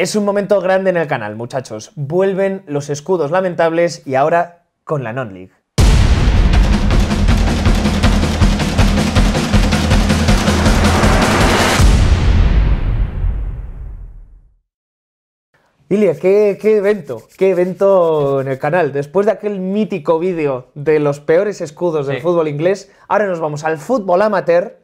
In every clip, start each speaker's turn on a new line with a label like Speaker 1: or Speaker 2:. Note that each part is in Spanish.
Speaker 1: Es un momento grande en el canal, muchachos. Vuelven los escudos lamentables y ahora con la non-league. Ilia, ¿qué, evento, qué evento en el canal. Después de aquel mítico vídeo de los peores escudos del fútbol inglés, ahora nos vamos al fútbol amateur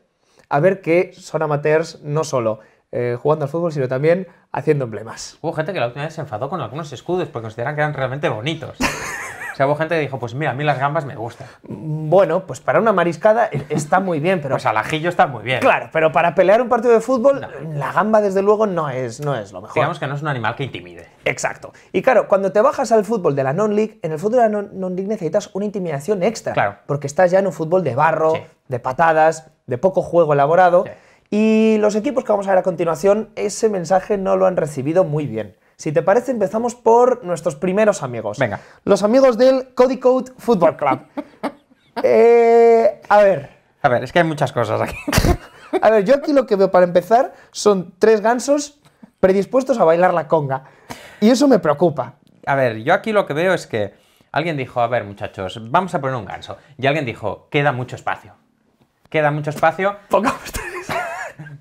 Speaker 1: a ver qué son amateurs no solo eh, jugando al fútbol, sino también haciendo
Speaker 2: emblemas. Hubo gente que la última vez se enfadó con algunos escudos porque consideran que eran realmente bonitos. O sea, hubo gente que dijo, pues mira, a mí las gambas me gustan. Mm, bueno, pues para una mariscada eh, está muy bien, pero... pues al ajillo está muy bien. Claro,
Speaker 1: pero para pelear un partido de fútbol, la gamba desde luego no es, no es lo mejor. Digamos
Speaker 2: que no es un animal que intimide. Exacto.
Speaker 1: Y claro, cuando te bajas al fútbol de la non-league, en el fútbol de la non-league necesitas una intimidación extra. Claro. Porque estás ya en un fútbol de barro, de patadas, de poco juego elaborado... Y los equipos que vamos a ver a continuación, ese mensaje no lo han recibido muy bien. Si te parece, empezamos por nuestros primeros amigos. Venga. Los amigos del Cody Code Football Club. Eh, a ver.
Speaker 2: A ver, es que hay muchas cosas aquí.
Speaker 1: a ver, yo aquí lo que veo para empezar son tres gansos predispuestos a bailar la conga. Y eso me preocupa.
Speaker 2: A ver, yo aquí lo que veo es que alguien dijo, a ver muchachos, vamos a poner un ganso. Y alguien dijo, queda mucho espacio. Queda mucho espacio. Pongamos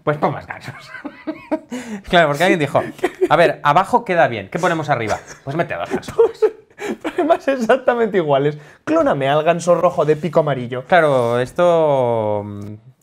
Speaker 2: pues pon más gansos. claro, porque alguien dijo, a ver, abajo queda bien, ¿qué ponemos arriba? Pues mete dos gansos. Problemas pues, exactamente iguales. Clóname al ganso rojo de pico amarillo. Claro, esto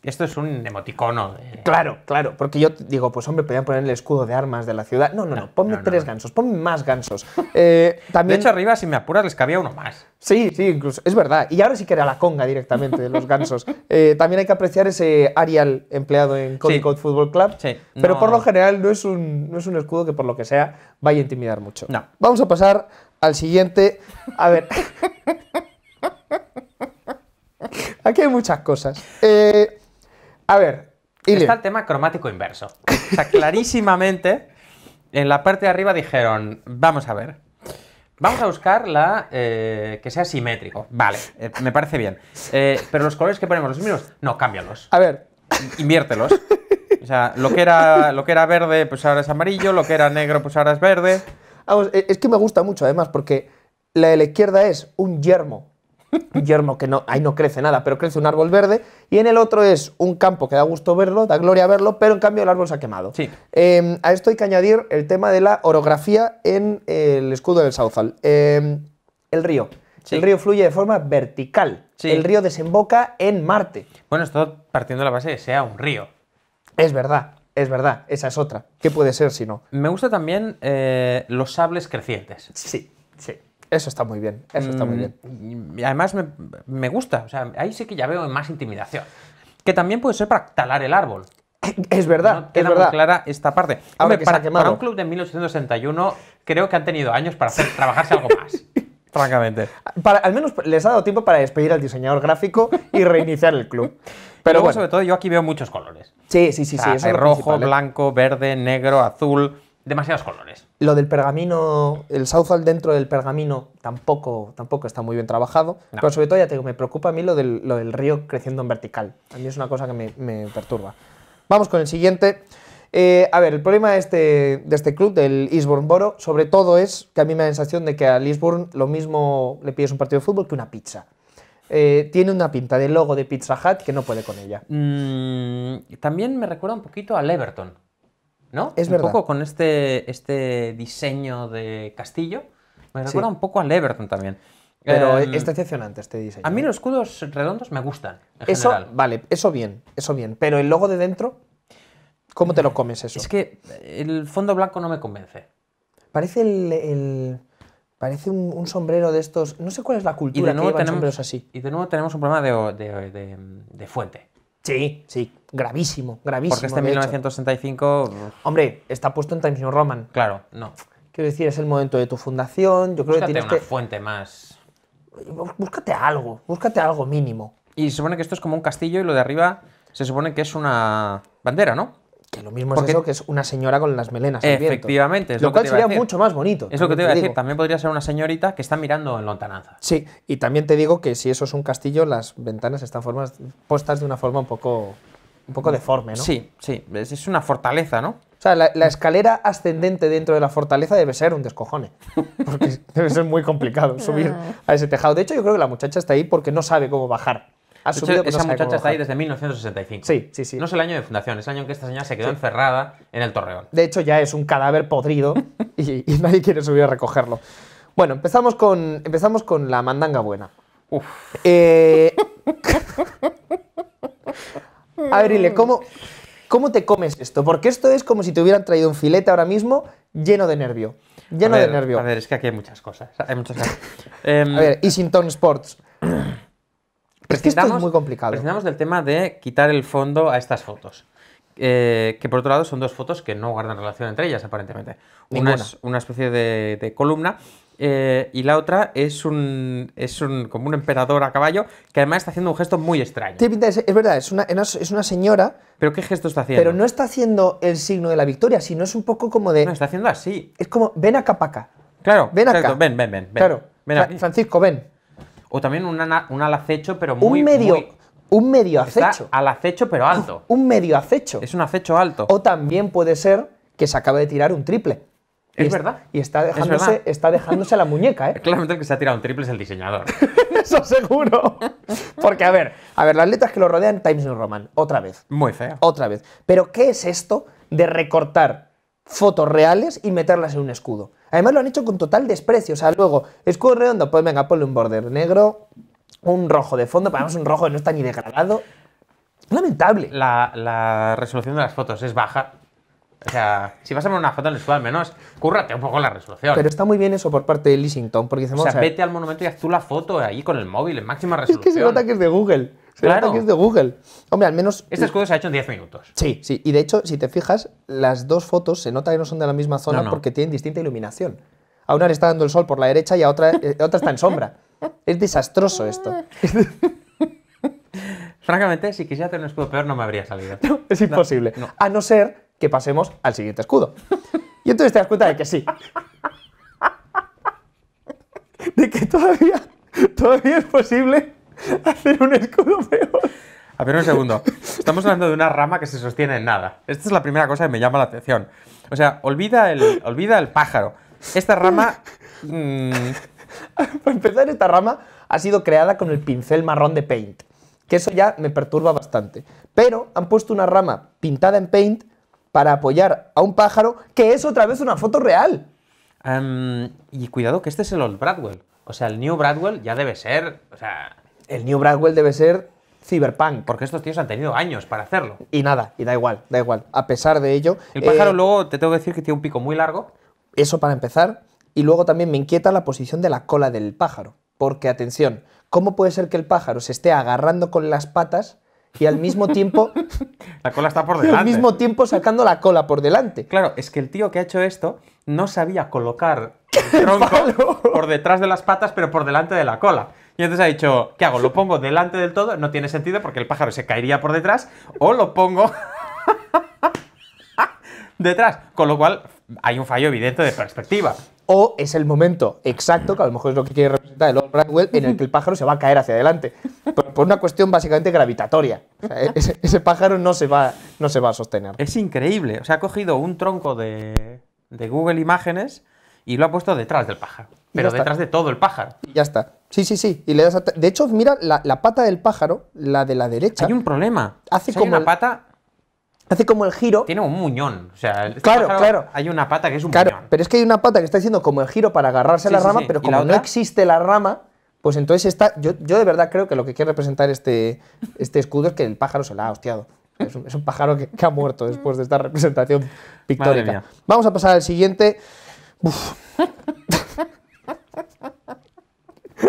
Speaker 2: esto
Speaker 1: es un emoticono. Claro, claro, porque yo digo, pues hombre, podían poner el escudo de armas de la ciudad. No, no, no, ponme tres gansos, ponme más gansos. Eh, de hecho, arriba, si me apuras, les cabía uno más. Sí, sí, incluso, es verdad. Y ahora sí que era la conga directamente de los gansos. Eh, también hay que apreciar ese Arial empleado en Cody Code
Speaker 2: Football Club, sí.
Speaker 1: pero por lo general no es, un, no es un escudo que por lo que sea vaya a intimidar mucho. No. Vamos a pasar al siguiente. A ver... Aquí hay muchas cosas. Eh,
Speaker 2: a ver, Está el tema cromático inverso. O clarísimamente, en la parte de arriba dijeron, vamos a ver, Vamos a buscar la eh, que sea simétrico. Vale, eh, me parece bien. Eh, pero los colores que ponemos los mismos, no, cámbialos. A ver. Inviértelos. O sea, lo que, era, lo que era verde, pues ahora es amarillo, lo que era negro, pues ahora es verde.
Speaker 1: E, es que me gusta mucho, además, porque la de la izquierda es un yermo yermo que no, ahí no crece nada, pero crece un árbol verde, y en el otro es un campo que da gusto verlo, da gloria verlo, pero en cambio el árbol se ha quemado. Sí. Em, a esto hay que añadir el tema de la orografía en eh, el escudo del Sauzal. Em, el río. El río fluye de forma vertical. El río desemboca en Marte.
Speaker 2: Bueno, esto partiendo de la base de que sea un río.
Speaker 1: Es verdad, es verdad, esa es otra. ¿Qué puede ser si no?
Speaker 2: Me gusta también eh, los sables crecientes. Sí, sí. Eso está muy bien, eso está muy mm, bien. Y además me, gusta, o sea, ahí sí que ya veo más intimidación. Que también puede ser para talar el árbol. Es verdad, queda es verdad. Muy clara esta parte. para, un club de 1861 creo que han tenido años para hacer, trabajarse algo más. francamente. Para, al
Speaker 1: menos les ha dado tiempo para despedir al diseñador gráfico y reiniciar el club. Pero bueno. sobre
Speaker 2: todo yo aquí veo muchos colores. Sí, sí, sí, sí. rojo, ¿eh? blanco, verde, negro, azul demasiados colores.
Speaker 1: Lo del pergamino, el Southall dentro del pergamino tampoco, tampoco está muy bien trabajado, pero sobre todo ya te me preocupa a mí lo del, lo del, río creciendo en vertical. A mí es una cosa que me, perturba. Vamos con el siguiente. Eh, a ver, el problema de este, este club, del Eastbourne Boro, sobre todo es que a mí me da la sensación de que al Eastbourne lo mismo le pides un partido de fútbol que una pizza. Eh, tiene una pinta de logo de Pizza Hut que no puede con ella.
Speaker 2: Mm, también me recuerda un poquito al Everton. ¿no? Es un poco con este, este diseño de castillo. Me recuerda un poco al Everton también. Pero em, es decepcionante este diseño. A mí ¿eh? los escudos redondos me gustan. En eso, vale, eso bien, eso bien.
Speaker 1: Pero el logo de dentro, ¿cómo te lo comes eso? Es que el fondo blanco no me convence. Parece el, parece un, sombrero de estos. No sé cuál es la cultura de que sombreros
Speaker 2: así. Y de nuevo tenemos un problema de fuente. Sí, sí, gravísimo, gravísimo. Porque este 1965. Hombre, está puesto en Times New Roman. Claro,
Speaker 1: no. Quiero decir, es el momento de tu fundación. Yo creo que tienes una
Speaker 2: fuente más. Búscate algo, búscate algo mínimo. Y se supone que esto es como un castillo y lo de arriba se supone que es una bandera, ¿no? Que lo mismo es eso que
Speaker 1: es una señora con las melenas. Efectivamente. lo, cual sería mucho
Speaker 2: más bonito. Es lo que te iba a decir. También podría ser una señorita que está mirando en lontananza.
Speaker 1: Sí, y también te digo que si eso es un castillo, las ventanas están formas, puestas de una forma un poco, un poco deforme, ¿no? Sí, sí. Es una fortaleza, ¿no? O sea, la, escalera ascendente dentro de la fortaleza debe ser un descojone. Porque debe ser muy complicado subir ah. a ese tejado. De hecho, yo creo que la muchacha está ahí porque no sabe cómo bajar esa muchacha está ahí
Speaker 2: desde 1965. Sí, sí, sí. No es el año de fundación, es el año en que esta señora se quedó encerrada en el torreón.
Speaker 1: De hecho, ya es un cadáver podrido y, nadie quiere subir a recogerlo. Bueno, empezamos con, empezamos con la mandanga buena. Uf. Eh... ver, ¿cómo, ¿cómo te comes esto? Porque esto es como si te hubieran traído un filete ahora mismo lleno
Speaker 2: de nervio. Lleno de nervio. A ver, es que aquí hay muchas cosas. Hay muchas cosas. a ver, Isington em, Sports. es que esto es muy complicado. Precisamos del tema de quitar el fondo a estas fotos. Eh, que por otro lado son dos fotos que no guardan relación entre ellas, aparentemente. Una es una especie de, columna eh, y la otra es un es un como un emperador a caballo que además está haciendo un gesto muy extraño.
Speaker 1: es, verdad, es una, es una señora. ¿Pero qué gesto está haciendo? Pero no está haciendo el signo de la victoria, sino es un poco como de. No, está haciendo así. Es como, ven acá, paca.
Speaker 2: Claro, ven acá. ven, ven, ven, Claro,
Speaker 1: Francisco, ven.
Speaker 2: O también un, al acecho, pero muy. Un medio.
Speaker 1: un medio acecho.
Speaker 2: al acecho, pero ah, alto. Un medio acecho. Es un acecho alto. O también puede ser que se acaba de tirar un triple.
Speaker 1: Es verdad. y está dejándose, la muñeca, ¿eh? Claramente
Speaker 2: el que se ha tirado un triple es el diseñador.
Speaker 1: Eso seguro. Porque, a ver, a ver, las letras que lo rodean, Times New Roman, otra vez. Muy fea Otra vez. Pero, ¿qué es esto de recortar fotos reales y meterlas en un escudo? Además lo han hecho con total desprecio. O sea, luego, escudo redondo, pues venga, ponle un border negro, un rojo de fondo, ponemos un rojo que no está ni degradado. Lamentable.
Speaker 2: La, resolución de las fotos es baja. O sea, si vas a poner una foto en escudo al menos cúrrate un poco la resolución. Pero
Speaker 1: está muy bien eso por parte de Leasington, porque se O sea, vete
Speaker 2: al monumento y haz tú la foto ahí con el móvil en máxima resolución. Es que se
Speaker 1: nota que es de Google claro. es de Google. Hombre, al menos. Este escudo se ha hecho en 10 minutos. Sí, sí. Y de hecho, si te fijas, las dos fotos se nota que no son de la misma zona porque tienen distinta iluminación. A una le está dando el sol por la derecha y a otra, eh, otra está en sombra. Es desastroso esto.
Speaker 2: Francamente, si quisiera hacer un escudo peor, no me habría
Speaker 1: salido. es imposible. A no ser que pasemos al siguiente escudo. Y entonces te das cuenta de que sí. De que todavía,
Speaker 2: todavía es posible hacer un escudo peor. A ver, un segundo. Estamos hablando de una rama que se sostiene en nada. Esta es la primera cosa que me llama la atención. O sea, olvida el, olvida el pájaro. Esta rama... Mm, para empezar, esta rama
Speaker 1: ha sido creada con el pincel marrón de Paint, que eso ya me perturba bastante. Pero han puesto una rama pintada en Paint para apoyar a un pájaro, que es otra vez una foto
Speaker 2: real. Em, y cuidado que este es el Old Bradwell. O sea, el New Bradwell ya debe ser... O sea el New bradwell debe ser Cyberpunk. Porque estos tíos han tenido años para hacerlo.
Speaker 1: Y nada, y da igual, da igual. A pesar de ello. El pájaro eh,
Speaker 2: luego te tengo que decir que tiene un pico muy largo.
Speaker 1: Eso para empezar. Y luego también me inquieta la posición de la cola del pájaro. Porque, atención, ¿cómo puede ser que el pájaro se esté agarrando con las patas y al mismo tiempo.
Speaker 2: la cola está por delante. Al mismo tiempo sacando la cola por delante. Claro, es que el tío que ha hecho esto no sabía colocar el tronco por detrás de las patas, pero por delante de la cola. Y entonces ha dicho, ¿qué hago? ¿Lo pongo delante del todo? No tiene sentido porque el pájaro se caería por detrás. O lo pongo detrás. Con lo cual hay un fallo evidente de perspectiva.
Speaker 1: O es el momento exacto, que a lo mejor es lo que quiere representar el Old Bradwell, en el que el pájaro se va a caer hacia adelante. Por, una cuestión básicamente gravitatoria. E-, ese, pájaro no
Speaker 2: se, va, no se va a sostener. Es increíble. O sea, ha cogido un tronco de Google Imágenes y lo ha puesto detrás del pájaro. Pero detrás de todo el pájaro. ya está.
Speaker 1: Sí, sí, sí. Y le das de hecho, mira, la, la, pata del pájaro, la de la derecha. Hay un problema. Hace como. una
Speaker 2: pata. Hace como el giro. Tiene un muñón. O sea, este claro, claro. Hay una pata que es un claro,
Speaker 1: Pero es que hay una pata que está haciendo como el giro para agarrarse a la rama, pero como no existe la rama, pues entonces está. Yo, yo, de verdad creo que lo que quiere representar este, este escudo es que el pájaro se la ha hostiado. Es un, pájaro que, que, ha muerto después de esta representación pictórica. Vamos a pasar al siguiente. Uf.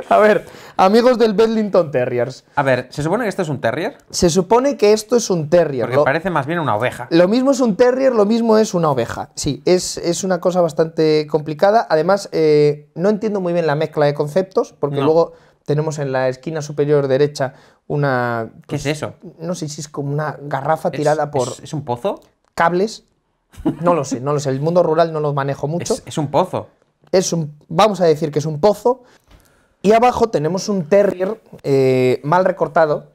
Speaker 1: A ver,
Speaker 2: amigos del Bedlington Terriers. A ver, ¿se supone que esto es un terrier?
Speaker 1: Se supone que esto es un terrier. Porque
Speaker 2: parece más bien una oveja.
Speaker 1: Lo mismo es un terrier, lo mismo es una oveja. Sí, es, es una cosa bastante complicada. Además, eh, no entiendo muy bien la mezcla de conceptos, porque luego tenemos en la esquina superior derecha una... ¿Qué es pues, eso? No sé si es como una garrafa tirada por... ¿es, un pozo? Cables. No lo sé, no lo sé. El mundo rural no lo manejo mucho.
Speaker 2: Es, es, un pozo.
Speaker 1: Es un, vamos a decir que es un pozo y abajo tenemos un terrier eh, mal recortado.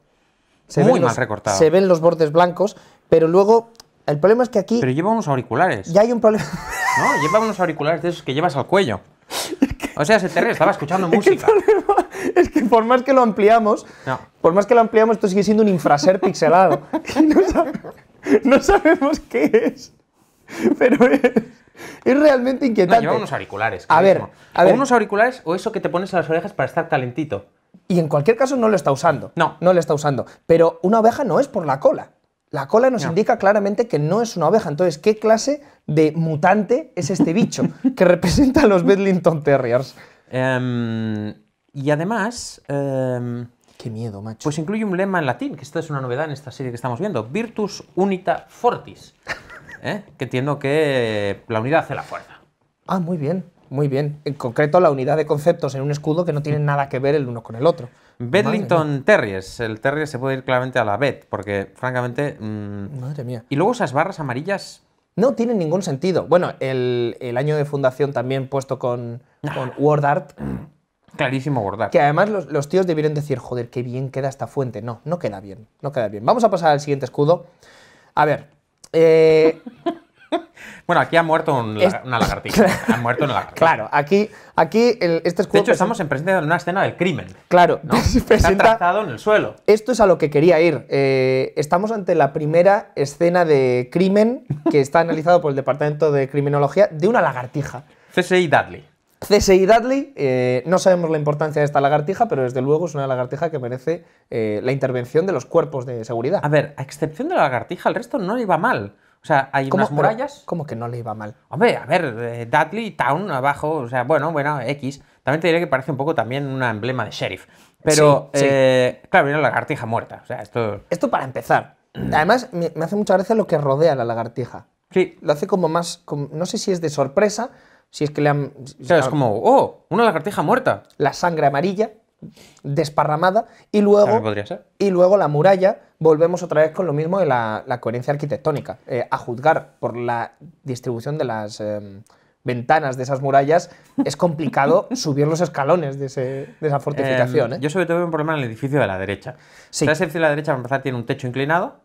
Speaker 2: Se Muy ven mal los, recortado. Se
Speaker 1: ven los bordes blancos, pero luego el problema es que aquí. Pero lleva unos auriculares. Ya hay un problema.
Speaker 2: No, lleva unos auriculares de esos que llevas al cuello. O sea, ese terrier estaba escuchando música.
Speaker 1: es que por más que lo ampliamos, por más que lo ampliamos, esto sigue siendo un infraser pixelado. no, no sabemos qué es. Pero es es realmente inquietante. No, lleva unos auriculares.
Speaker 2: A ver, a ver, unos auriculares o eso que te pones a las orejas para estar talentito.
Speaker 1: Y en cualquier caso no lo está usando. No. No lo está usando. Pero una oveja no es por la cola. La cola nos indica claramente que no es una oveja. Entonces, ¿qué clase de mutante es este bicho
Speaker 2: que representa a los Bedlington Terriers? Em, y además... Em, Qué miedo, macho. Pues incluye un lema en latín, que esta es una novedad en esta serie que estamos viendo. Virtus unita fortis. ¿eh? que entiendo que la unidad hace la fuerza.
Speaker 1: Ah, muy bien, muy bien. En concreto, la unidad de conceptos en un escudo que no tienen nada que ver el uno con el
Speaker 2: otro. Bedlington Terriers. El Terrier se puede ir claramente a la Bed porque francamente. Mm, Madre mía. Y luego esas barras amarillas. No tienen ningún sentido. Bueno, el, año de
Speaker 1: fundación también puesto con, ah. Word Art. Clarísimo WordArt Que además los, los, tíos debieron decir, joder, qué bien queda esta fuente. No, no queda bien, no queda bien. Vamos a pasar al siguiente escudo.
Speaker 2: A ver, eh, bueno, aquí ha muerto una lagartija. ha muerto una lagartija. Claro, aquí, aquí el, este De hecho, estamos en presencia de una escena del crimen. Claro, ¿no? presenta... en el suelo.
Speaker 1: Esto es a lo que quería ir. Eh, estamos ante la primera escena de crimen que está analizado por el Departamento de Criminología de una lagartija. CSI Dudley. CSI Dudley, eh, no sabemos la importancia de esta lagartija, pero desde luego es una lagartija que merece eh, la intervención de los cuerpos de seguridad. A ver, a excepción de la lagartija,
Speaker 2: el resto no le iba mal. O sea, hay unas murallas.
Speaker 1: ¿Cómo que no le iba mal?
Speaker 2: Hombre, a ver, eh, Dudley Town abajo, o sea, bueno, bueno, X. También te diré que parece un poco también un emblema de sheriff. Pero, claro, viene lagartija muerta. O sea, esto. Esto para empezar. Mm. Además, me
Speaker 1: hace mucha gracia lo que rodea la lagartija. Sí. Lo hace como más. no sé si es de sorpresa si es que le han. Claro, es como, oh, una lagartija muerta. La sangre amarilla, desparramada, y luego. Podría ser? Y luego la muralla, volvemos otra vez con lo mismo de la, coherencia arquitectónica. Eh, a juzgar por la distribución de las. Eh, ventanas de esas murallas, es complicado subir los escalones de, esa fortificación. Em, ¿eh?
Speaker 2: Yo sobre todo veo un problema en el edificio de la derecha. Sí. La de la derecha, para empezar, tiene un techo inclinado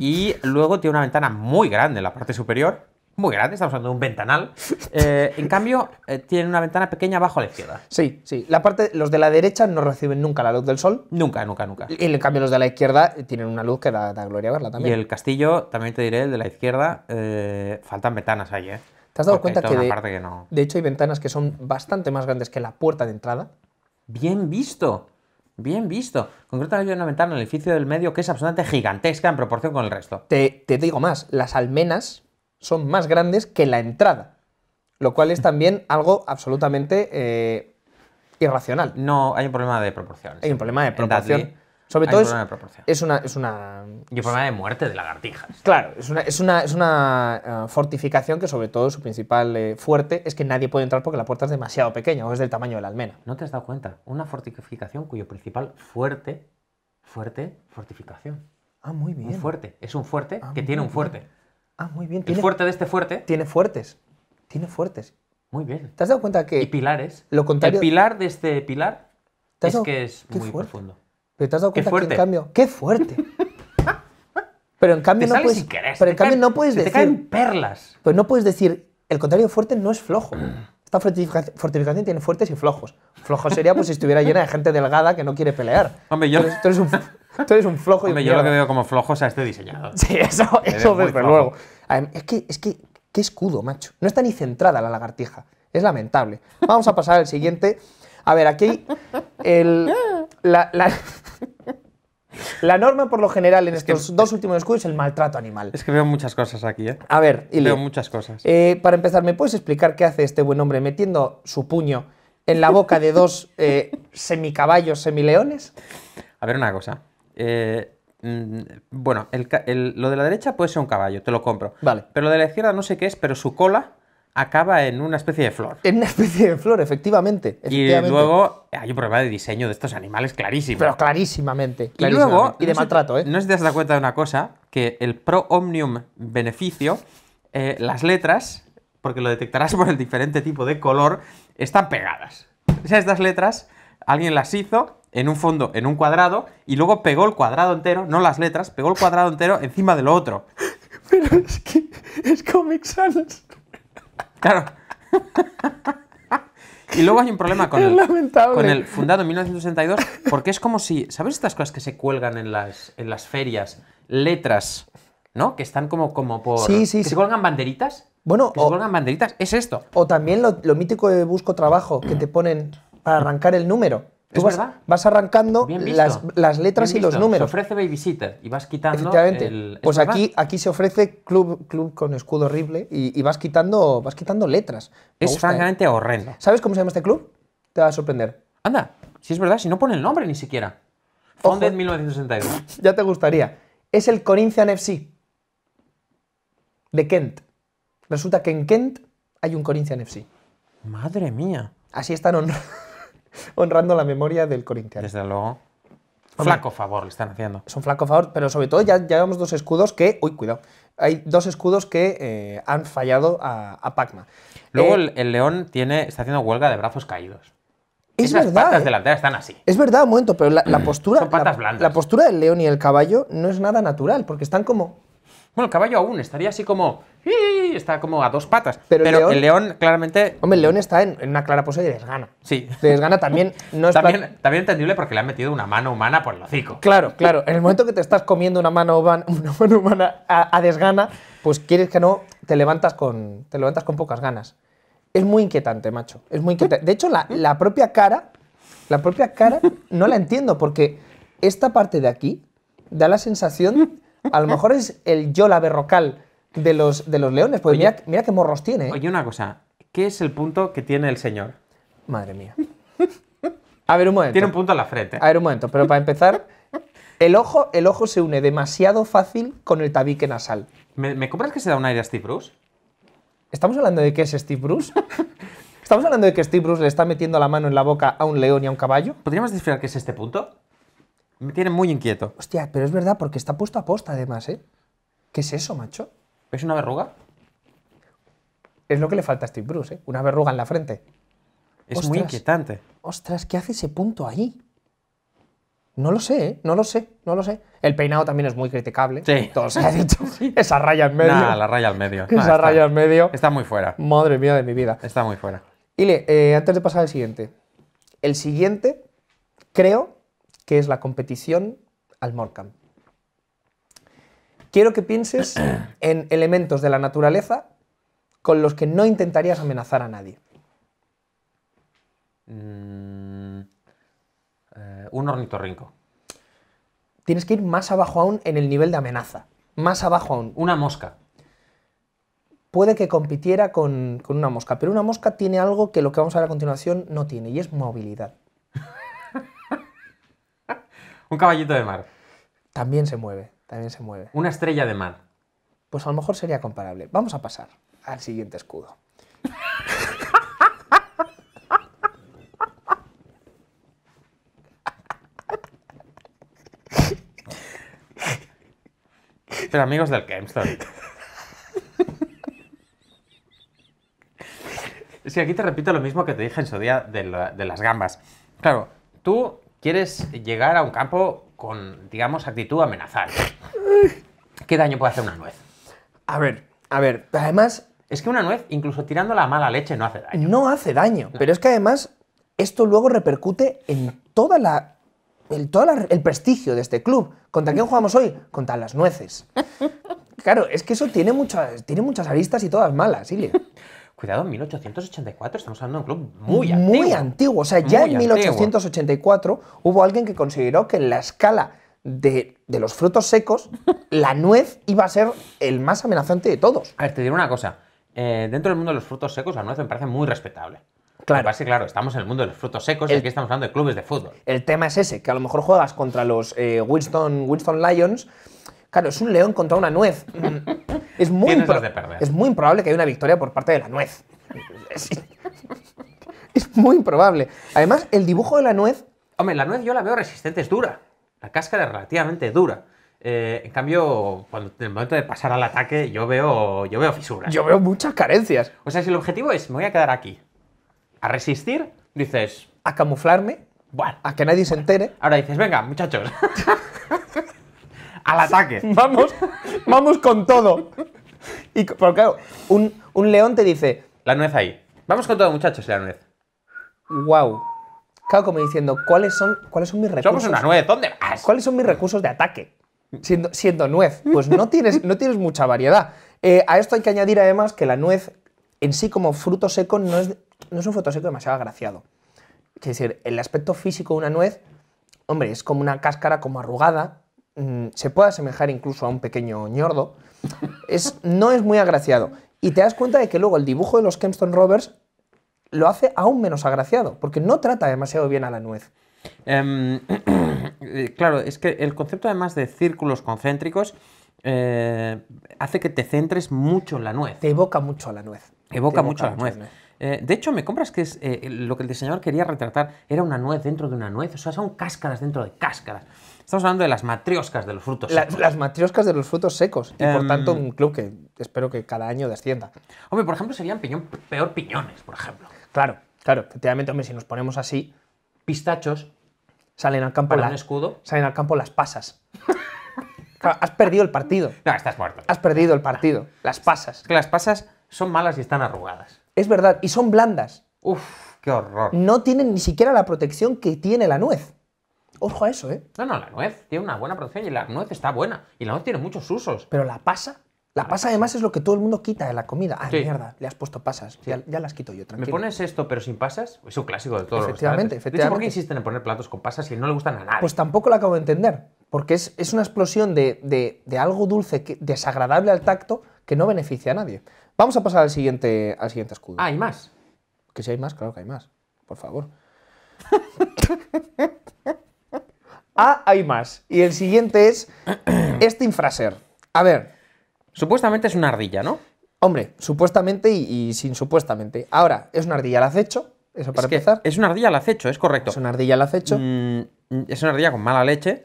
Speaker 2: y luego tiene una ventana muy grande en la parte superior muy grande, estamos hablando de un ventanal. Eh, en cambio, eh, tienen una ventana pequeña abajo a la izquierda.
Speaker 1: Sí, sí. La parte, los de la derecha no reciben nunca la luz del sol. Nunca, nunca, nunca. Y en cambio, los de la izquierda eh, tienen una luz que da, da gloria verla también. Y el
Speaker 2: castillo, también te diré, el de la izquierda, faltan ventanas ahí, ¿eh?
Speaker 1: ¿Te has dado cuenta que, de, no... de
Speaker 2: hecho hay ventanas que son bastante más grandes que la puerta de entrada? Bien visto. Bien visto. Concretamente hay una ventana en el edificio del medio que es absolutamente gigantesca en proporción con el resto. te digo más, las almenas son más grandes que la entrada, lo cual
Speaker 1: es también algo absolutamente eh, irracional. No, hay un problema de proporción. Hay un problema de proporción. Sobre todo es, una, es una...
Speaker 2: Y un problema de muerte de lagartijas.
Speaker 1: Claro, es una, es una, eh, fortificación que sobre todo su principal eh, fuerte es que nadie puede entrar porque la puerta es demasiado pequeña o es del tamaño de la almena. ¿No te has dado cuenta? Una fortificación cuyo
Speaker 2: principal fuerte, fuerte, fortificación. Ah, muy bien. Un fuerte. Es un fuerte ah, que tiene un fuerte. Ah, muy bien. Y fuerte de este fuerte. Tiene fuertes. Tiene fuertes. Muy bien. ¿Te has dado cuenta que. Y pilares. Lo contrario. El pilar de este pilar es que es muy profundo.
Speaker 1: Pero te has dado cuenta que en cambio. ¡Qué fuerte! pero en cambio no puedes. pero en cambio no puedes decir. caen
Speaker 2: perlas.
Speaker 1: Pero no puedes decir. El contrario fuerte no es flojo. Esta fortificación tiene fuertes y flojos. Flojo sería pues si estuviera llena de gente delgada que no quiere pelear.
Speaker 2: Hombre, yo. un,
Speaker 1: Tú eres un flojo yo lo que
Speaker 2: veo como flojo es a este diseñador. Sí, eso, eso desde luego.
Speaker 1: es que, es que, qué escudo, macho. No está ni centrada la lagartija. Es lamentable. Vamos a pasar al siguiente. A ver, aquí el, la, norma por lo general en estos dos últimos escudos es el maltrato
Speaker 2: animal. Es que veo muchas cosas aquí, ¿eh? A ver, y Veo muchas cosas.
Speaker 1: Eh, para empezar, ¿me puedes explicar qué hace este buen hombre metiendo su puño en la boca de dos eh, semicaballos,
Speaker 2: semileones? A ver una cosa. Eh, mm, bueno, lo de la derecha puede ser un caballo, te lo compro. Vale. Pero lo de la izquierda no sé qué es, pero su cola acaba en una especie de flor.
Speaker 1: En una especie de flor, efectivamente. Y
Speaker 2: luego hay un problema de diseño de estos animales clarísimo. Pero
Speaker 1: clarísimamente.
Speaker 2: Y luego... Y de maltrato, ¿eh? No sé si te has dado cuenta de una cosa, que el pro omnium beneficio, eh, las letras, porque lo detectarás por el diferente tipo de color, están pegadas. O sea, estas letras, alguien las hizo en un fondo, en un cuadrado, y luego pegó el cuadrado entero, no las letras, pegó el cuadrado entero encima de lo otro. Pero es que es Comic Sans. Claro. y luego hay un problema con, el, con el fundado en 1962, porque es como si, ¿sabes estas cosas que se cuelgan en las, en las ferias? Letras, ¿no? Que están como, como por... Sí, sí, se cuelgan banderitas. Bueno, o, se cuelgan banderitas, es esto. O también
Speaker 1: lo, lo mítico de Busco Trabajo, que te ponen para arrancar el número. ¿Tú vas, verdad? vas arrancando las, letras y los números. Se
Speaker 2: ofrece Babysitter y vas quitando. Efectivamente. Pues aquí,
Speaker 1: aquí se ofrece Club, club con escudo horrible y, vas, quitando, vas quitando letras. es ¿eh? francamente horrendo. ¿Sabes cómo se llama este club? Te va a sorprender. Anda, si es verdad, si no pone el nombre ni siquiera.
Speaker 2: Founded 1962.
Speaker 1: ya te gustaría. Es el Corinthian FC de Kent. Resulta que en Kent hay un Corinthian FC. Madre mía. Así están honrando la memoria del corintiano. Desde luego.
Speaker 2: flaco favor le están haciendo.
Speaker 1: Es un flaco favor, pero sobre todo ya, ya vemos dos escudos que. Uy, cuidado. Hay dos escudos que eh, han fallado a, Pacma.
Speaker 2: Luego eh, el, león tiene, está haciendo huelga de brazos caídos. Es Esas verdad. patas eh. delanteras están así.
Speaker 1: Es verdad, un momento, pero la, postura. Son patas la, la postura del león y el caballo no es nada natural, porque están como.
Speaker 2: Bueno, el caballo aún estaría así como está como a dos patas. Pero, el, león, claramente.
Speaker 1: Hombre, el león está en, una clara pose de desgana.
Speaker 2: Sí. De desgana
Speaker 1: también no es. también,
Speaker 2: también entendible porque le han metido una mano humana por el hocico. Claro, claro. En el
Speaker 1: momento que te estás comiendo una mano, humana, humana a, desgana, pues quieres que no, te levantas con, te levantas con pocas ganas. Es muy inquietante, macho. Es muy inquietante. De hecho, la, la, propia cara, la propia cara, no la entiendo, porque esta parte de aquí da la sensación, a lo mejor es el yo la berrocal de los, de los leones, pues mira, qué morros tiene. ¿eh?
Speaker 2: Oye, una cosa, ¿qué es el punto que tiene el señor? Madre mía. A ver, un momento. Tiene un punto en la frente. ¿eh? A
Speaker 1: ver, un momento, pero para empezar, el ojo, el ojo se une demasiado fácil con el tabique nasal.
Speaker 2: ¿Me, ¿me compras que se da un aire a Steve Bruce?
Speaker 1: ¿Estamos hablando de qué es Steve Bruce? ¿Estamos hablando de que Steve Bruce le está metiendo la mano en la boca a un león y a un caballo? ¿Podríamos decir que es este punto?
Speaker 2: Me tiene muy inquieto.
Speaker 1: Hostia, pero es verdad, porque está puesto a posta además, ¿eh? ¿Qué es eso, macho? ¿Ves una verruga? Es lo que le falta a Steve Bruce, ¿eh? una verruga en la frente. Es muy inquietante. Ostras, ¿qué hace ese punto ahí? No lo sé, ¿eh? no lo sé, no lo sé. El peinado también es muy criticable. Sí. se dicho. Esa raya en medio. Nah, la
Speaker 2: raya al medio. Esa raya en medio. Está muy fuera. Madre mía de mi vida. Está muy fuera.
Speaker 1: Ile, eh, antes de pasar al siguiente. El siguiente, creo que es la competición al Morecamp. Quiero que pienses en elementos de la naturaleza con los que no intentarías amenazar a nadie.
Speaker 2: Mm, eh, un ornitorrinco.
Speaker 1: Tienes que ir más abajo aún en el nivel de amenaza. Más abajo aún. Una mosca. Puede que compitiera con, con una mosca, pero una mosca tiene algo que lo que vamos a ver a continuación no tiene, y es movilidad.
Speaker 2: un caballito de mar. También se mueve. También se mueve. Una estrella de mar.
Speaker 1: Pues a lo mejor sería comparable. Vamos a pasar
Speaker 2: al siguiente escudo. Pero amigos del Story. Si aquí te repito lo mismo que te dije en su día de las gambas. Claro, tú quieres llegar a un campo con, digamos, actitud amenazante. ¿Qué daño puede hacer una nuez? A ver, a ver, además... Es que una nuez, incluso tirando la mala leche, no hace
Speaker 1: daño. No hace daño, pero es que además esto luego repercute en toda la todo el prestigio de este club. ¿Contra quién jugamos hoy? Contra las nueces. Claro, es que eso tiene muchas, tiene muchas aristas y todas malas, sí.
Speaker 2: Cuidado, en 1884 estamos hablando de un club muy antiguo. Muy
Speaker 1: antiguo. O sea, ya en 1884 hubo alguien que consideró que en la escala de, los frutos secos, la nuez iba a ser
Speaker 2: el más amenazante de todos. A ver, te diré una cosa. Eh, dentro del mundo de los frutos secos, la nuez me parece muy respetable. Claro. sí, claro, estamos en el mundo de los frutos secos y aquí estamos hablando de clubes de fútbol. El tema es ese, que a
Speaker 1: lo mejor juegas contra los eh, Winston Lions Claro, es un león contra una nuez. es, muy es muy improbable que haya una victoria por parte de la nuez. Es, muy
Speaker 2: improbable. Además,
Speaker 1: el dibujo de la nuez...
Speaker 2: Hombre, la nuez yo la veo resistente, es dura. La cáscara es relativamente dura. Eh, en cambio, cuando, en el momento de pasar al ataque, yo veo, yo veo fisuras. Yo veo muchas carencias. O sea, si el objetivo es, me voy a quedar aquí, a resistir, dices... A camuflarme, bueno, a que nadie se entere. Ahora dices, venga, muchachos. al ataque. Vamos, vamos con todo. Y, porque un, león te dice, la nuez ahí. Vamos
Speaker 1: con todo, muchachos, la nuez. Wow. Claro, como diciendo, ¿cuáles son, ¿cuáles son mis recursos? Somos una nuez, ¿dónde vas? ¿Cuáles son mis recursos de ataque? Siendo, siendo nuez, pues no tienes, no tienes mucha variedad. Eh, a esto hay que añadir además que la nuez en sí como fruto seco no es, no es un fruto seco demasiado agraciado. Es decir, el aspecto físico de una nuez, hombre, es como una cáscara como arrugada, Mm, se puede asemejar incluso a un pequeño ñordo, es, no es muy agraciado. Y te das cuenta de que luego el dibujo de los Kempston Rovers lo hace aún menos agraciado, porque no trata demasiado bien a la nuez.
Speaker 2: Em, eh, claro, es que el concepto además de círculos concéntricos eh, hace que te centres mucho en la nuez.
Speaker 1: Te evoca mucho a la nuez. Evoca, mucho a la nuez.
Speaker 2: Eh, de hecho, me compras que lo que el diseñador quería retratar era una nuez dentro de una nuez, o sea, son cáscaras dentro de cáscaras. Estamos hablando de las matrioscas de los frutos secos. las
Speaker 1: matrioscas de los frutos secos. Y por em, tanto, un club que espero que cada año descienda.
Speaker 2: Hombre, por ejemplo, serían piñón, peor piñones, por ejemplo.
Speaker 1: Claro, claro. Efectivamente, hombre, si nos ponemos así. Pistachos. Salen al campo. Salen al campo las pasas. has perdido el partido. No, estás muerto.
Speaker 2: Has perdido el partido. Las pasas. que las pasas son malas y están arrugadas.
Speaker 1: Es verdad. Y son
Speaker 2: blandas. Uf, qué horror.
Speaker 1: No tienen ni siquiera la protección que tiene la nuez. Ojo
Speaker 2: a eso, ¿eh? No, no, la nuez tiene una buena producción y la nuez está buena. Y la nuez tiene muchos usos. Pero la pasa.
Speaker 1: La, pasa, además es lo que todo el mundo quita de la comida. Ah, mierda, le has puesto pasas. Ya, las quito yo, tranquilo. ¿Me
Speaker 2: pones esto pero sin pasas? Es un clásico de todos efectivamente, los Efectivamente. ¿por qué insisten en poner platos con pasas si no le gustan a nadie? Pues
Speaker 1: tampoco lo acabo de entender. Porque es, una explosión de, algo dulce, que, desagradable al tacto, que no beneficia a nadie. Vamos a pasar al siguiente, al siguiente escudo. ¿hay ah, más? Que si hay más, claro que hay más. Por favor. Ah, hay más. Y el siguiente es este infraser. A ver. Supuestamente es una ardilla, ¿no? Hombre, supuestamente y, sin supuestamente. Ahora, es una
Speaker 2: ardilla al acecho, eso para empezar. Es una ardilla al acecho, es correcto. Es una ardilla al acecho. Mm, es una ardilla con mala leche.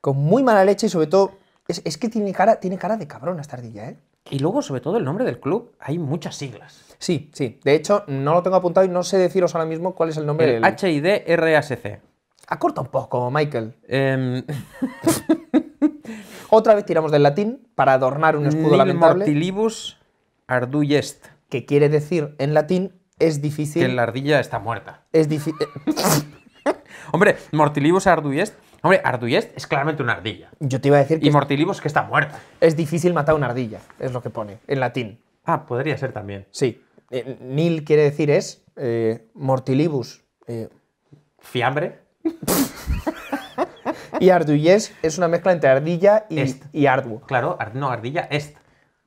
Speaker 2: Con
Speaker 1: muy mala leche y sobre todo. Es, que tiene cara, tiene cara de cabrón esta ardilla, ¿eh? Y luego, sobre todo, el nombre del club, hay muchas siglas. Sí, sí. De hecho, no lo tengo apuntado y no sé deciros ahora mismo cuál es el nombre el del.
Speaker 2: c
Speaker 1: Acorta un poco, Michael. Em. Otra vez tiramos del latín para adornar un escudo Mortilibus
Speaker 2: arduiest. Que quiere decir en latín es difícil. Que la ardilla está muerta. Es difícil. Hombre, mortilibus arduiest. Hombre, arduiest es claramente una ardilla. Yo te iba a decir que. Y Mortilibus que está muerta. Es difícil matar una
Speaker 1: ardilla, es lo que pone, en latín. Ah, podría ser también. Sí. Eh, nil quiere decir es eh, Mortilibus. Eh,
Speaker 2: Fiambre
Speaker 1: y arduyes es una mezcla entre ardilla y,
Speaker 2: arduo. Claro, no, ardilla es.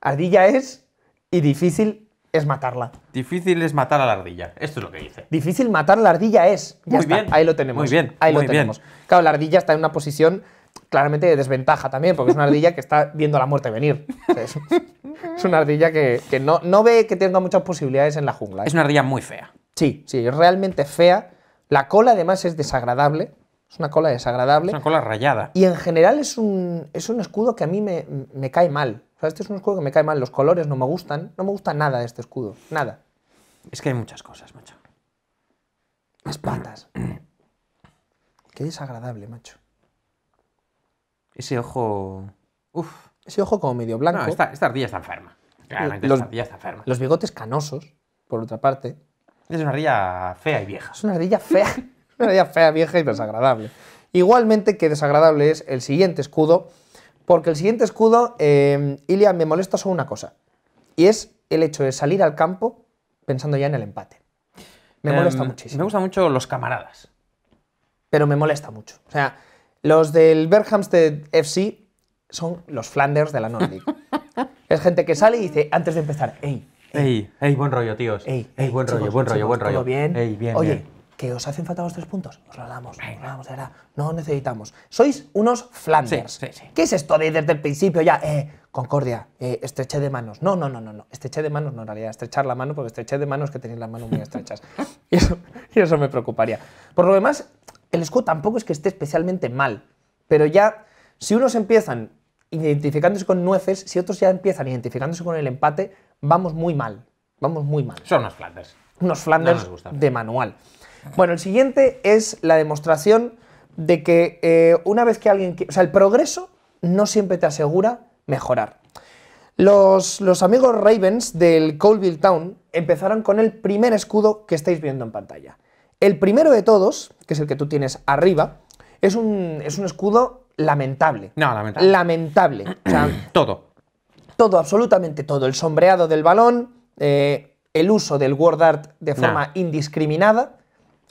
Speaker 1: Ardilla es y difícil es matarla.
Speaker 2: Difícil es matar a la ardilla. Esto es lo que dice.
Speaker 1: Difícil matar a la ardilla es. Ya muy bien. Ahí lo tenemos. bien. Ahí lo tenemos. Claro, la ardilla está en una posición claramente de desventaja también, porque es una ardilla que está viendo la muerte venir.
Speaker 2: es,
Speaker 1: una ardilla que, no, ve que tenga muchas posibilidades en la jungla. ¿eh? Es una ardilla muy fea. Sí, sí, realmente fea la cola además es desagradable, es una cola desagradable. Es una cola
Speaker 2: rayada. Y
Speaker 1: en general es un, es un escudo que a mí me, cae mal. O sea, este es un escudo que me cae mal, los colores no me gustan, no me gusta nada este escudo, nada.
Speaker 2: Es que hay muchas cosas, macho. Las patas.
Speaker 1: Qué desagradable, macho.
Speaker 2: Ese ojo... Uf. Ese ojo como medio blanco. No, esta, ardilla está enferma. Claramente esta ardilla está enferma. Los
Speaker 1: bigotes canosos, por otra parte. Es una ardilla fea y vieja. Es una ardilla fea. una ardilla fea, vieja y desagradable. Igualmente que desagradable es el siguiente escudo, porque el siguiente escudo, eh, Ilia, me molesta solo una cosa. Y es el hecho de salir al campo pensando ya en el empate.
Speaker 2: Me em, molesta muchísimo. Me gustan mucho los camaradas.
Speaker 1: Pero me molesta mucho. O sea, los del Berghamsted FC son los Flanders de la Nordic. es gente que sale y dice, antes de empezar, ey...
Speaker 2: ¿eh? Ey, ey, buen rollo, tíos. Ey, ey buen rollo, buen rollo, buen rollo. ¿todo bien? Ey, bien, Oye,
Speaker 1: ¿qué que os hacen falta los tres puntos. Os lo damos, os lo damos, de verdad. No necesitamos. Sois unos Flanders. Sí, ¿Qué es esto de desde el principio ya? Eh, concordia, eh, estreché de manos. No, no, no, no, no. Estreché de manos, no, en realidad. Estrechar la mano, porque estreché de manos que tenéis las manos muy estrechas. y, eso, eso me preocuparía. Por lo demás, el escudo tampoco es que esté especialmente mal. Pero ya, si unos empiezan identificándose con nueces, si otros ya empiezan identificándose con el empate, vamos muy mal. Vamos muy mal.
Speaker 2: Son unos Flanders.
Speaker 1: Unos Flanders de manual. Bueno, el siguiente es la demostración de que eh, una vez que alguien... O sea, el progreso no siempre te asegura mejorar. Los, amigos Ravens del Colville Town empezaron con el primer escudo que estáis viendo en pantalla. El primero de todos, que es el que tú tienes arriba, es un, es un escudo lamentable. No, lamentable. Lamentable.
Speaker 2: o sea, todo
Speaker 1: todo, absolutamente todo. El sombreado del balón, eh, el uso del word art de forma indiscriminada,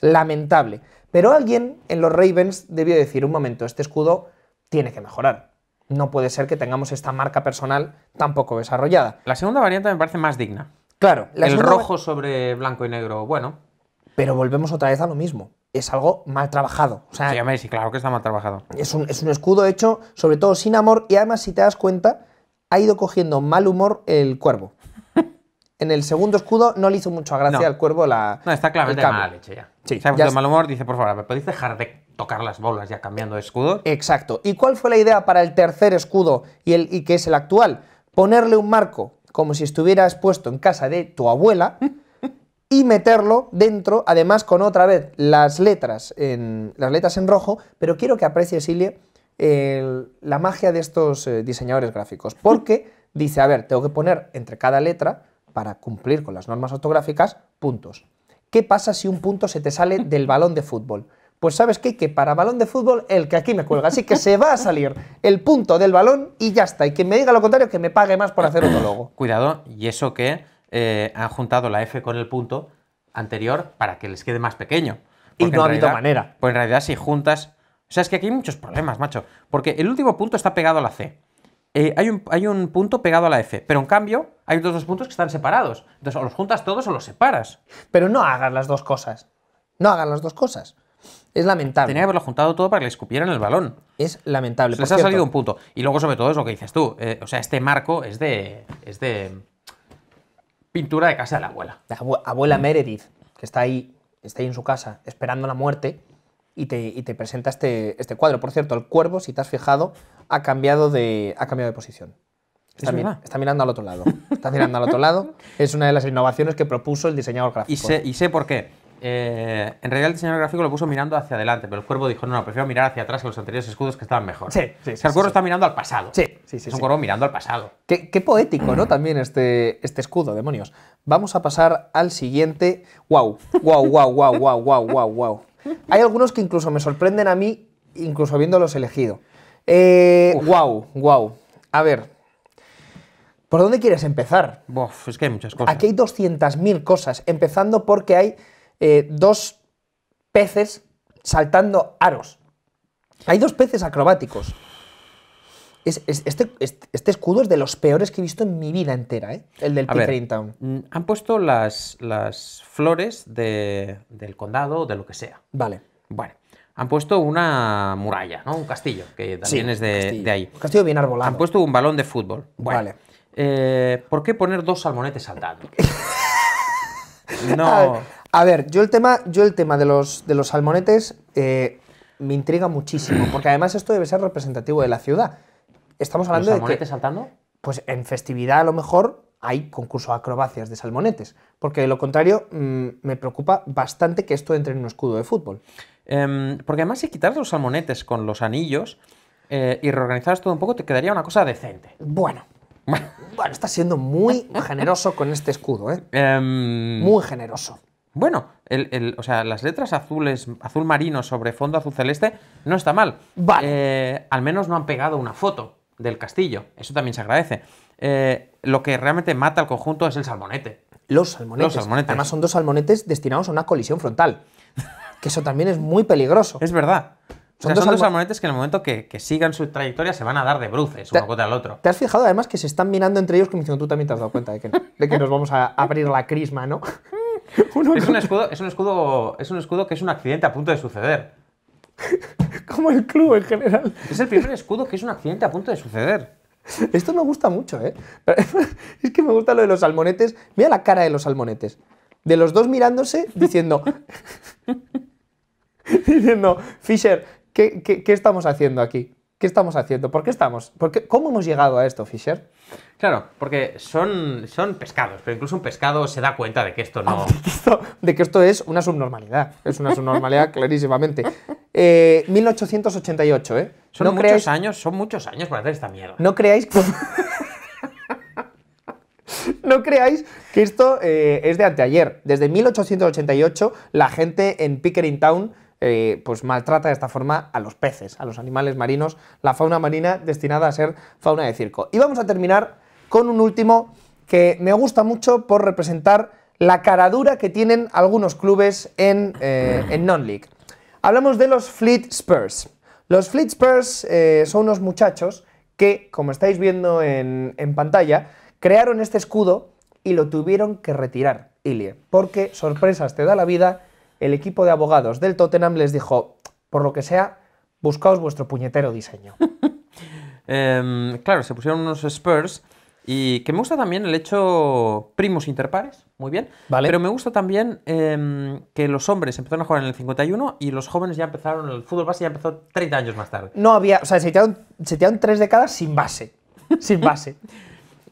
Speaker 1: lamentable. Pero alguien en los Ravens debió decir, un momento, este escudo tiene que mejorar. No puede ser que tengamos esta marca personal tan poco desarrollada.
Speaker 2: La segunda variante me parece más digna.
Speaker 1: Claro. La el rojo
Speaker 2: sobre blanco y negro, bueno.
Speaker 1: Pero volvemos otra vez a lo mismo. Es algo mal trabajado. O sea, sí, claro que está mal trabajado. Es un, es un escudo hecho, sobre todo sin amor, y además, si te das cuenta, ha ido cogiendo mal humor el cuervo. En el segundo escudo no le hizo mucha gracia al
Speaker 2: cuervo la. No, está claramente mala leche ya. Sí, mal humor, dice, por favor, ¿me podéis dejar de tocar las bolas ya cambiando de escudo? Exacto. ¿Y cuál fue la idea para el tercer escudo y, el, y que es el actual?
Speaker 1: Ponerle un marco como si estuvieras puesto en casa de tu abuela y meterlo dentro, además con otra vez las letras en, las letras en rojo, pero quiero que aprecies, Ilie, la magia de estos eh, diseñadores gráficos, porque dice, a ver, tengo que poner entre cada letra, para cumplir con las normas ortográficas, puntos. ¿Qué pasa si un punto se te sale del balón de fútbol? Pues sabes qué, que para balón de fútbol el que aquí me cuelga, así que se va a salir el punto del balón y ya está. Y quien me diga lo contrario, que me pague más por hacer otro
Speaker 2: logo. Cuidado, y eso que eh, han juntado la F con el punto anterior para que les quede más pequeño. y no ha habido manera. Pues en realidad si juntas o sea, es que aquí hay muchos problemas, macho. Porque el último punto está pegado a la C. Eh, hay, un, hay, un, punto pegado a la F, pero en cambio hay otros dos puntos que están separados. Entonces, o los juntas todos o los separas. Pero no hagas las dos cosas. No hagas las dos cosas. Es lamentable. Tenía que haberlo juntado todo para que le escupieran el balón. Es lamentable. Se ha salido un punto. Y luego, sobre todo, es lo que dices tú. Eh, o sea, este marco es de. es de. pintura de casa de la abuela. abuela Meredith,
Speaker 1: que está ahí, está ahí en su casa, esperando la muerte y te, presenta este, este, cuadro. Por cierto, el cuervo, si te has fijado, ha cambiado de, ha cambiado de posición.
Speaker 2: Está,
Speaker 1: mirando al otro lado. Está mirando al otro lado. Es una de las innovaciones que propuso el diseñador gráfico. Y sé,
Speaker 2: y sé por qué. Eh, en realidad el diseñador gráfico lo puso mirando hacia adelante, pero el cuervo dijo, no, no, prefiero mirar hacia atrás que los anteriores escudos que estaban mejor. Sí, sí, el cuervo está mirando al pasado. Sí, sí, sí. Es un cuervo mirando al pasado.
Speaker 1: Qué, poético, ¿no? También este, este escudo, demonios. Vamos a pasar al siguiente. Wow, wow, wow, wow, wow, wow, wow, wow. Hay algunos que incluso me sorprenden a mí, incluso habiéndolos elegido. Eh, guau, wow, wow. A ver, ¿por dónde quieres empezar? Uf, es que hay muchas cosas. Aquí hay 200.000 cosas, empezando porque hay eh, dos peces saltando aros. Hay dos peces acrobáticos. Este, este, escudo es de los peores que he visto en mi vida entera, ¿eh? el del Pickering
Speaker 2: Town. Mm, han puesto las, flores del condado, o de lo que sea. Vale. Bueno, han puesto una muralla, ¿no? Un castillo, que también es de, ahí. Un castillo bien arbolado. Han puesto un balón de fútbol. vale. Eh, ¿Por qué poner dos salmonetes saltando? no.
Speaker 1: A ver, yo el tema, yo el tema de, los, de los salmonetes eh, me intriga muchísimo, porque además esto debe ser representativo de la ciudad estamos hablando de. te saltando? Pues en festividad a lo mejor hay concurso de acrobacias de salmonetes, porque de lo contrario mm, me
Speaker 2: preocupa bastante que esto entre en un escudo de fútbol. Em, porque además si quitas los salmonetes con los anillos eh, y reorganizas todo un poco, te quedaría una cosa decente. Bueno.
Speaker 1: bueno, estás siendo muy generoso
Speaker 2: con este escudo, ¿eh? em, muy generoso. Bueno, o sea, las letras azules, azul marino sobre fondo azul celeste, no está mal. Vale. Eh, al menos no han pegado una foto del castillo. Eso también se agradece. Eh, lo que realmente mata al conjunto es el salmonete. Los salmonetes. Además son
Speaker 1: dos salmonetes destinados a una colisión frontal. que eso también es muy peligroso. Es verdad.
Speaker 2: Son, dos, salmonetes que en el momento que, sigan su trayectoria se van a dar de bruces uno contra el otro.
Speaker 1: ¿Te has fijado además que se están mirando entre ellos como diciendo tú también te has dado cuenta de que, nos vamos a abrir la crisma, ¿no?
Speaker 2: es, es, un escudo, es un escudo que es un accidente a punto de suceder.
Speaker 1: como el club en general. Es el primer escudo que es un accidente a punto de
Speaker 2: suceder.
Speaker 1: Esto me gusta mucho, ¿eh? Es que me gusta lo de los salmonetes. Mira la cara de los salmonetes. De los dos mirándose, diciendo. diciendo, Fisher, ¿qué, qué estamos haciendo aquí? ¿Qué estamos haciendo? ¿Por qué estamos? ¿Por qué? estamos cómo hemos llegado a esto, Fisher?
Speaker 2: Claro, porque son, pescados, pero incluso un pescado se da cuenta de que esto no.
Speaker 1: de, que esto, es una subnormalidad. Es una subnormalidad clarísimamente. 1888, eh, ¿eh? Son muchos
Speaker 2: años, son muchos años para hacer esta mierda.
Speaker 1: No creáis que. no creáis que esto eh, es de anteayer. Desde 1888, la gente en Pickering Town eh, pues maltrata de esta forma a los peces, a los animales marinos, la fauna marina destinada a ser fauna de circo. Y vamos a terminar con un último que me gusta mucho por representar la caradura que tienen algunos clubes en, eh, non-league. Hablamos de los Fleet Spurs. Los Fleet Spurs eh, son unos muchachos que, como estáis viendo en, en pantalla, crearon este escudo y lo tuvieron que retirar, Ilie, porque sorpresas te da la vida el equipo de abogados del Tottenham les dijo, por lo que sea, buscaos vuestro puñetero diseño.
Speaker 2: Em, claro, se pusieron unos Spurs y que me gusta también el hecho primos interpares, muy bien. Pero me gusta también em, que los hombres empezaron a jugar en el 51 y los jóvenes ya empezaron, el fútbol base ya empezó 30 años más tarde.
Speaker 1: No había, o sea, se tiraron, tres décadas sin base. Sin base.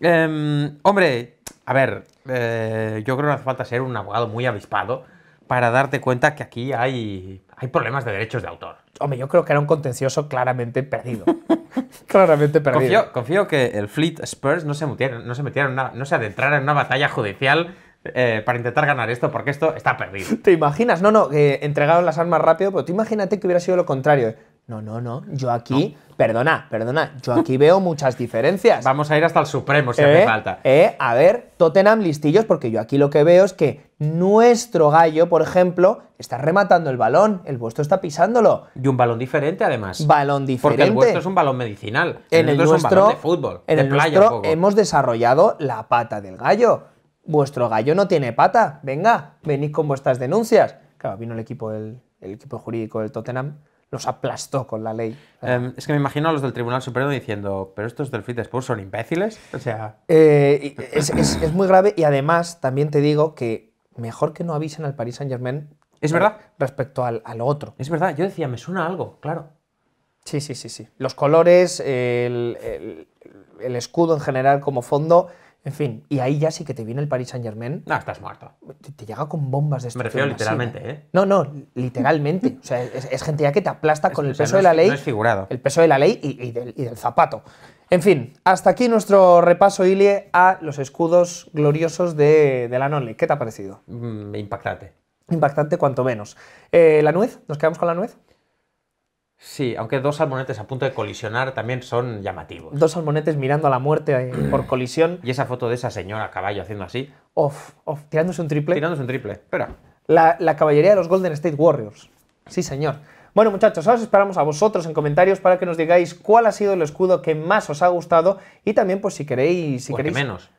Speaker 2: Em, hombre, a ver, eh, yo creo que no hace falta ser un abogado muy avispado para darte cuenta que aquí hay, hay problemas de derechos de autor.
Speaker 1: Hombre, yo creo que era un contencioso claramente perdido. claramente perdido. Confío,
Speaker 2: confío, que el Fleet Spurs no se metieran, no se, no se en una batalla judicial eh, para intentar ganar esto, porque esto está perdido.
Speaker 1: ¿Te imaginas? No, no, que entregaron las armas rápido, pero tú imagínate que hubiera sido lo contrario. No, no, no. Yo aquí, perdona, perdona, yo aquí veo muchas
Speaker 2: diferencias. Vamos a ir hasta el Supremo si hace eh, falta.
Speaker 1: Eh, a ver, Tottenham listillos, porque yo aquí lo que veo es que nuestro gallo, por ejemplo, está rematando el balón, el vuestro está pisándolo.
Speaker 2: Y un balón diferente, además. Balón diferente. Porque el vuestro es un balón medicinal. En el, nuestro, es un balón de fútbol, en el playa
Speaker 1: hemos desarrollado la pata del gallo. Vuestro gallo no tiene pata. Venga, venid con vuestras denuncias. Claro, vino el equipo, del el equipo jurídico del Tottenham los aplastó con la ley.
Speaker 2: Em, es que me imagino a los del Tribunal Supremo diciendo, pero estos del Fitness son imbéciles. O sea...
Speaker 1: Eh, es, muy grave y además también te digo que mejor que no avisen al Paris Saint Germain. Es verdad. Respecto al, al otro. Es verdad, yo decía, me suena algo, claro. Sí, sí, sí, sí. Los colores, el, el, el escudo en general como fondo, en fin, y ahí ya sí que te viene el Paris Saint Germain. No, estás muerto. Te, llega con bombas de Me refiero literalmente, ¿eh? No, no, literalmente. o sea, es, gente ya que te aplasta con el peso de la ley. figurado. El peso de la ley y, del, zapato. En fin, hasta aquí nuestro repaso, Ilie, a los escudos gloriosos de, la Nonly. ¿Qué te ha parecido? Mm, impactante. Impactante cuanto menos. Eh, ¿La nuez? ¿Nos quedamos con la nuez?
Speaker 2: Sí, aunque dos salmonetes a punto de colisionar también son llamativos.
Speaker 1: Dos salmonetes mirando a la muerte eh, por
Speaker 2: colisión. Y esa foto de esa señora a caballo haciendo así. Off, off, tirándose un triple. Tirándose un triple, espera.
Speaker 1: La, caballería de los Golden State Warriors. Sí, señor. Bueno, muchachos, ahora os esperamos a vosotros en comentarios para que nos digáis cuál ha sido el escudo que más os ha gustado y también, pues, si queréis. Si queréis, el que menos.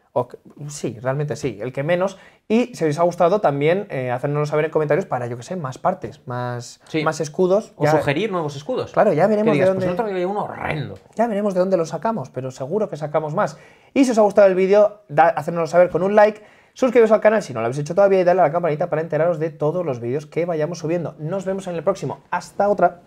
Speaker 1: sí, realmente sí, el que menos. Y si os ha gustado, también eh, saber en comentarios para, yo que sé, más partes, más, más escudos. O sugerir
Speaker 2: nuevos escudos. Claro,
Speaker 1: ya veremos de pues dónde. Pues había uno horrendo. Ya veremos de dónde lo sacamos, pero seguro que sacamos más. Y si os ha gustado el vídeo, hacernoslo saber con un like. Suscribiros al canal si no lo habéis hecho todavía y dale a la campanita para enteraros de todos los vídeos que vayamos subiendo. Nos vemos en el próximo. Hasta otra.